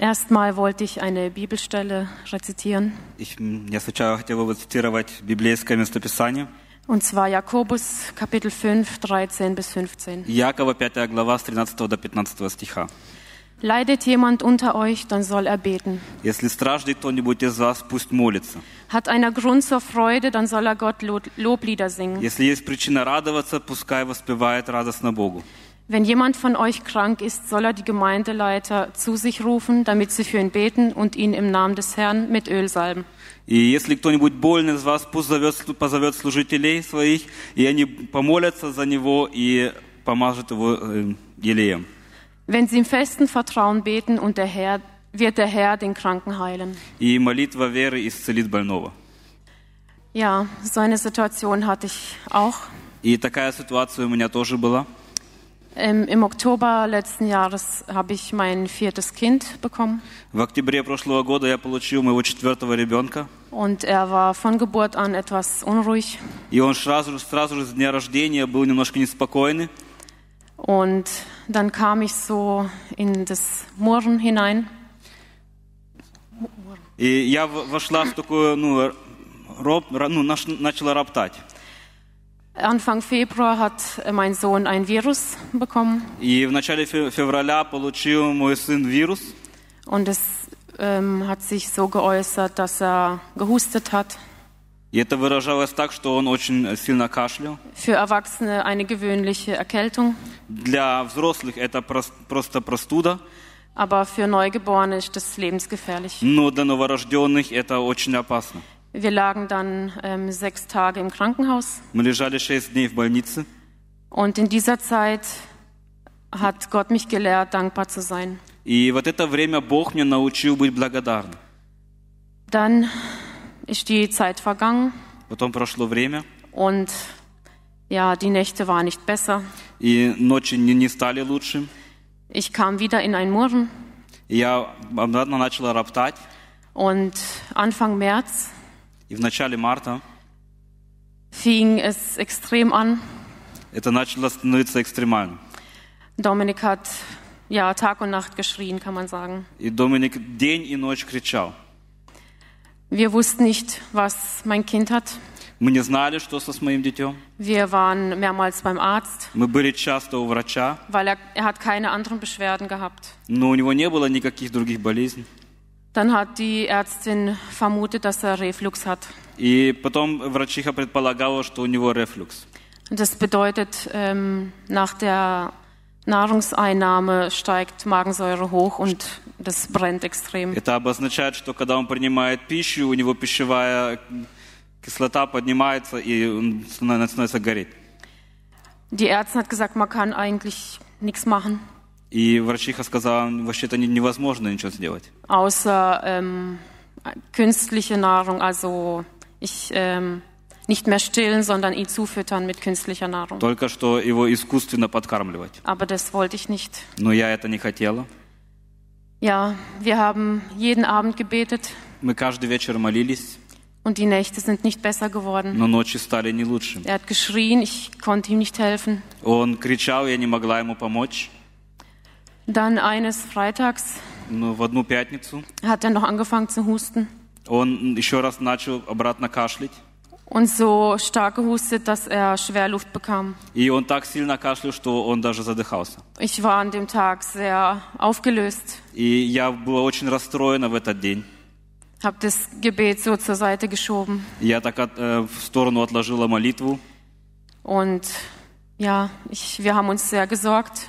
Erstmal wollte ich eine Bibelstelle rezitieren. Ich, я сначала хотела бы цитировать библейское местописание. Und zwar Jakobus Kapitel 5, 13 bis 15. Якова 5 глава с 13 до 15 стиха. Leidet jemand unter euch, dann soll er beten. Если страждет кто-нибудь из вас, пусть молится. Hat einer Grund zur Freude, dann soll er Gott Loblieder singen. Если есть причина радоваться, пускай воспевает радостно Богу. Wenn jemand von euch krank ist, soll er die Gemeindeleiter zu sich rufen, damit sie für ihn beten und ihn im Namen des Herrn mit Öl salben. И если кто-нибудь больный из вас, пусть зовет, позовет служителей своих, и они помолятся за него и помажут его э, елеем. Wenn sie im festen Vertrauen beten und der Herr, wird der Herr den Kranken heilen. И молитва веры исцелит больного. Ja, so eine Situation hatte ich auch. И такая ситуация у меня тоже была. Ähm, Im Oktober letzten Jahres habe ich mein viertes Kind bekommen. В октябре прошлого года я получил моего четвертого ребенка. Und er war von Geburt an etwas unruhig. И он сразу же, сразу же с дня рождения был немножко неспокойный. Und dann kam ich so in das Murren hinein. И я вошла в такую, ну, роб, ну, начала роптать. Anfang Februar hat mein Sohn ein Virus bekommen. И в начале февраля получил мой сын вирус. Und es ähm, hat sich so geäußert, dass er gehustet hat. И это выражалось так, что он очень сильно кашлял. Für Erwachsene eine gewöhnliche Erkältung. Для взрослых это просто простуда. Aber für Neugeborene ist das lebensgefährlich. Но для новорожденных это очень опасно. Wir lagen dann ähm, sechs Tage im Krankenhaus. Und in dieser Zeit hat Gott mich gelehrt, dankbar zu sein. Dann ist die Zeit vergangen. Und ja, die Nächte waren nicht besser. Ich kam wieder in ein Murren. Und Anfang März И в начале марта fing es extrem an. Это начало становиться экстремальным. Dominik hat ja Tag und Nacht geschrien, kann man sagen. И Доминик день и ночь кричал. Wir wussten nicht, was mein Kind hat. Мы не знали, что со своим детем. Wir waren mehrmals beim Arzt. Мы были часто у врача. Weil er, er hat keine anderen Beschwerden gehabt. Но у него не было никаких других болезней. Dann hat die Ärztin vermutet, dass er Reflux hat. И потом врачиха предполагала, что у него рефлюкс. Das bedeutet, ähm, nach der Nahrungseinnahme steigt Magensäure hoch und das brennt extrem. Это обозначает, что когда он принимает пищу, у него пищевая кислота поднимается и он становится гореть. Die Ärztin hat gesagt, man kann eigentlich nichts machen. И врачиха сказала, вообще-то невозможно ничего сделать. Außer ähm, künstliche Nahrung, also ich ähm, nicht mehr stillen, sondern ihn zufüttern mit künstlicher Nahrung. Только что его искусственно подкармливать. Aber das wollte ich nicht. Но я это не хотела. Ja, wir haben jeden Abend gebetet. Мы каждый вечер молились. Und die Nächte sind nicht besser geworden. Но ночи стали не лучше. Er hat geschrien, ich konnte ihm nicht helfen. Он кричал, я не могла ему помочь. Dann eines Freitags hat er noch angefangen zu husten. Und so stark gehustet, dass er Schwerluft bekam. Ich war an dem Tag sehr aufgelöst. Ich habe das Gebet so zur Seite geschoben. Э, Und ja, ich, wir haben uns sehr gesorgt.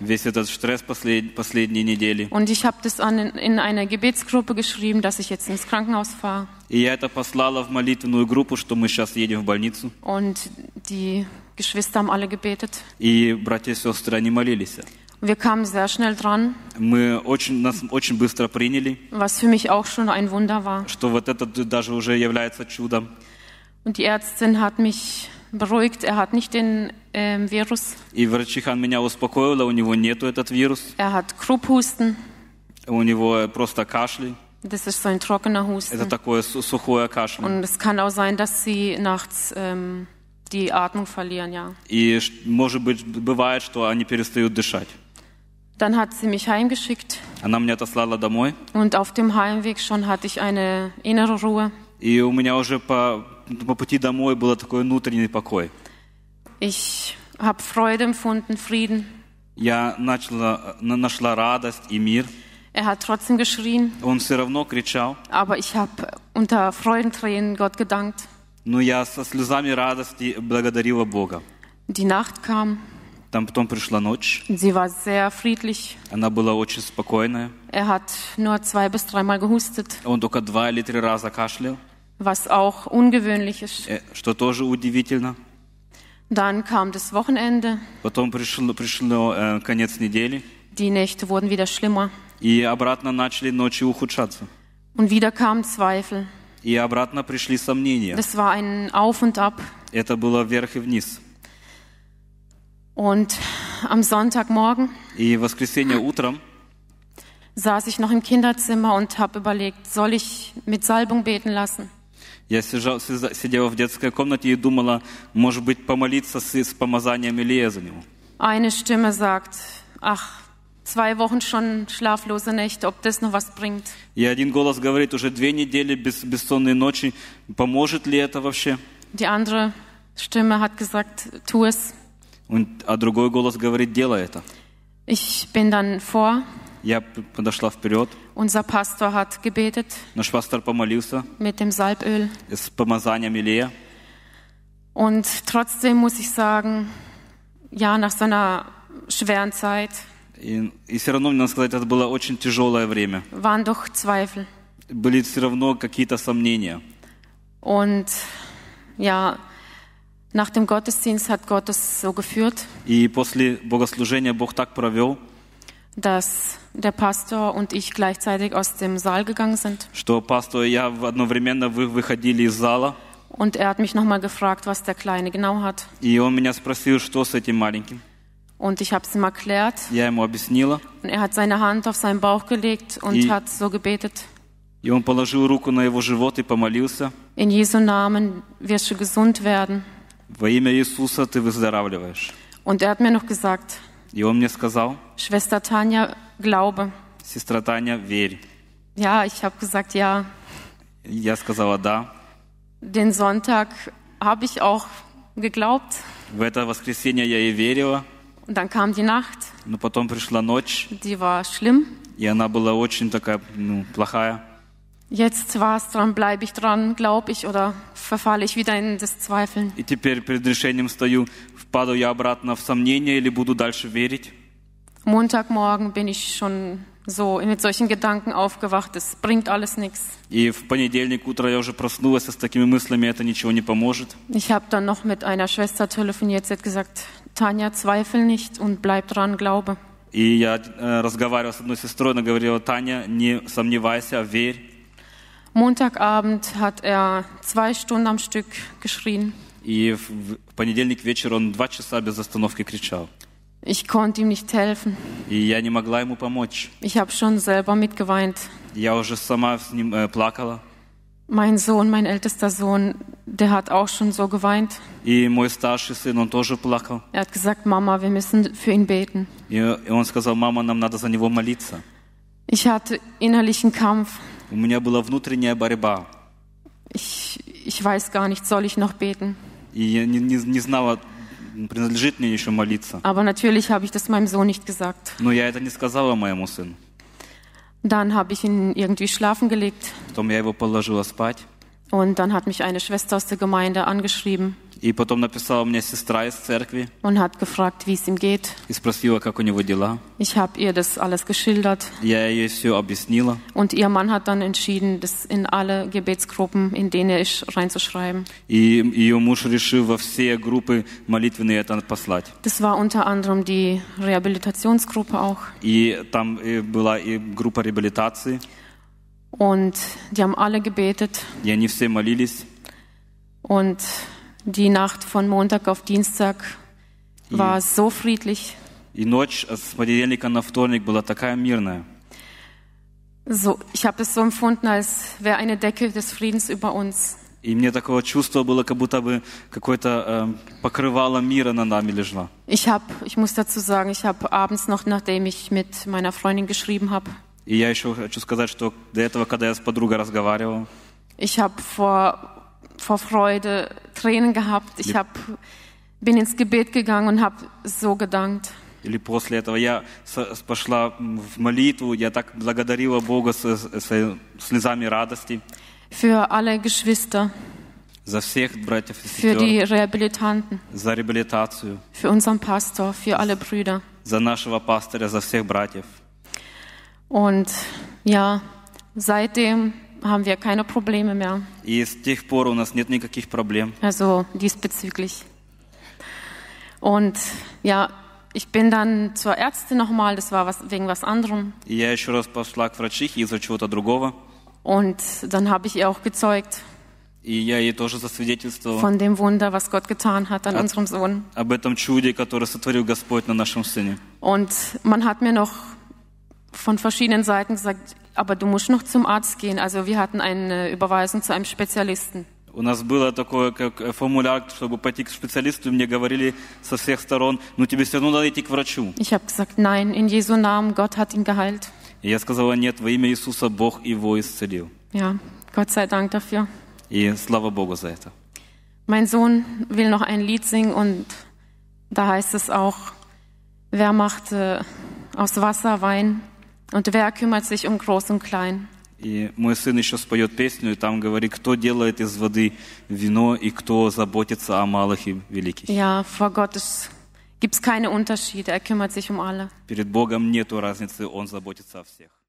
Und ich habe das an, in einer Gebetsgruppe geschrieben, dass ich jetzt ins Krankenhaus fahre. Und die Geschwister haben alle gebetet. Wir kamen sehr schnell dran. Очень, нас очень быстро приняли. Was für mich auch schon ein Wunder war. Что вот это даже уже является чудом. Und die Ärztin hat mich beruhigt. Er hat nicht den ähm, Virus. И врачихан меня успокоила, у него нету этот вирус. Er hat Krupphusten. У него просто кашель. Das ist so ein trockener Husten. Это такое сухое кашляние. Und es kann auch sein, dass sie nachts ähm, die Atmung verlieren, ja. И может быть бывает, что они перестают дышать. Dann hat sie mich heimgeschickt. Она меня отослала домой. Und auf dem Heimweg schon hatte ich eine innere Ruhe. И у меня уже по по пути домой был такой внутренний покой. Ich habe Freude empfunden, Frieden. Я начала, нашла радость и мир. Er hat trotzdem geschrien. Он все равно кричал. Aber ich habe unter Freudentränen Gott gedankt. Но я со слезами радости благодарила Бога. Die Nacht kam. Там потом пришла ночь. Sie war sehr friedlich. Она была очень спокойная. Er hat nur zwei bis dreimal gehustet. Он только два или три раза кашлял was auch ungewöhnlich ist. Э, Dann kam das Wochenende. Потом пришло э, недели. Die Nächte wurden wieder schlimmer. Und wieder kamen Zweifel. Das war ein Auf und Ab. Und am Sonntagmorgen утром saß ich noch im Kinderzimmer und habe überlegt, soll ich mit Salbung beten lassen? Я сижал, сидела в детской комнате и думала, может быть, помолиться с, с помазанием Илия за него. Eine Stimme sagt, ach, zwei Wochen schon schlaflose Nächte, ob das noch was bringt. И один голос говорит, уже две недели без, бессонной ночи, поможет ли это вообще? Die andere Stimme hat gesagt, tu es. Und, а другой голос говорит, делай это. Ich bin dann vor я подошла вперед. Unser Pastor hat gebetet. Наш пастор помолился. Mit dem Salböl. С помазанием илея. Und trotzdem muss ich sagen, ja, nach so einer schweren Zeit. И, и все равно, надо сказать, это было очень тяжелое время. Waren doch Zweifel. Были все равно какие-то сомнения. Und ja, nach dem Gottesdienst hat Gott es so geführt. И после богослужения Бог так провел. dass der Pastor und ich gleichzeitig aus dem Saal gegangen sind. Und er hat mich nochmal gefragt, was der Kleine genau hat. Und ich habe es ihm erklärt. Und er hat seine Hand auf seinen Bauch gelegt und и... hat so gebetet. In Jesu Namen wirst du gesund werden. Und er hat mir noch gesagt. И он мне сказал, Schwester Tanja, glaube. Сестра Таня, верь. Ja, ich habe gesagt, ja. Я сказала, да. Den Sonntag habe ich auch geglaubt. В это воскресенье я и верила. Und dann kam die Nacht. Но потом пришла ночь. Die war schlimm. И она была очень такая, ну, плохая. Jetzt war es dran, bleibe ich dran, glaube ich, oder verfalle ich wieder in das Zweifeln. И теперь перед решением стою, падаю я обратно в сомнение или буду дальше верить? Montagmorgen bin ich schon so mit solchen Gedanken aufgewacht, es bringt alles nichts. И в понедельник утро я уже проснулась с такими мыслями, это ничего не поможет. Ich habe dann noch mit einer Schwester telefoniert, sie hat gesagt, Tanja, zweifel nicht und bleib dran, glaube. И я äh, разговаривал с одной сестрой, она говорила, Таня, не сомневайся, верь. Montagabend hat er zwei Stunden am Stück geschrien. И в понедельник вечер он два часа без остановки кричал. Ich konnte ihm nicht helfen. И я не могла ему помочь. Ich habe schon selber mitgeweint. Я уже сама с ним äh, плакала. Mein Sohn, mein ältester Sohn, der hat auch schon so geweint. И мой старший сын, он тоже плакал. Er hat gesagt, Mama, wir müssen für ihn beten. И он сказал, мама, нам надо за него молиться. Ich hatte innerlichen Kampf. У меня была внутренняя борьба. Ich, ich weiß gar nicht, soll ich noch beten? И я не, не, не знала, принадлежит мне еще молиться. Aber natürlich habe ich das meinem Sohn nicht gesagt. Но я это не сказала моему сыну. Dann habe ich ihn irgendwie schlafen gelegt. Потом я его положила спать. Und dann hat mich eine Schwester aus der Gemeinde angeschrieben. И потом написала мне сестра из церкви. Und hat gefragt, wie es ihm geht. И спросила, как у него дела. Ich habe ihr das alles geschildert. Я ей все объяснила. Und ihr Mann hat dann entschieden, das in alle Gebetsgruppen, in denen er ist, reinzuschreiben. И ее муж решил во все группы молитвенные это послать. Das war unter anderem die Rehabilitationsgruppe auch. И там была и группа реабилитации. Und die haben alle gebetet. Und die Nacht von Montag auf Dienstag И- war so friedlich, so, ich habe es so empfunden, als wäre eine Decke des Friedens über uns. И мне такое чувство было, как будто бы какое-то э, покрывало мира на нами лежало. Ich habe, ich muss dazu sagen, ich habe abends noch, nachdem ich mit meiner Freundin geschrieben habe, И я еще хочу сказать, что до этого, когда я с подругой разговаривал... Ich habe vor, vor Freude Tränen gehabt. Ich hab, bin ins Gebet gegangen und habe so gedankt. Или после этого я пошла в молитву, я так благодарила Бога с, с слезами радости. Für alle Geschwister. За всех братьев и сестер. Für die Rehabilitanten. За реабилитацию. Für unseren Pastor, für alle Brüder. За нашего пастора, за всех братьев. Und ja, seitdem haben wir keine Probleme mehr. Also diesbezüglich. Und ja, ich bin dann zur Ärztin nochmal, das war was, wegen was anderem. Und dann habe ich ihr auch gezeugt. Von dem Wunder, was Gott getan hat an unserem Sohn. Und man hat mir noch von verschiedenen Seiten gesagt, aber du musst noch zum Arzt gehen. Also wir hatten eine Überweisung zu einem Spezialisten. У нас было такое, как э, формуляр, чтобы пойти к специалисту, и мне говорили со всех сторон, ну тебе все равно надо идти к врачу. Ich habe gesagt, nein, in Jesu Namen, Gott hat ihn geheilt. И я сказала, нет, во имя Иисуса Бог его исцелил. Ja, Gott sei Dank dafür. И слава Богу за это. Mein Sohn will noch ein Lied singen und da heißt es auch, wer macht äh, aus Wasser Wein? Und wer kümmert sich um Groß und Klein? И мой сын еще споет песню, и там говорит, кто делает из воды вино и кто заботится о малых и великих. Ja, vor Gott ist, gibt's keine Unterschiede, er kümmert sich um alle. Перед Богом нету разницы, он заботится о всех.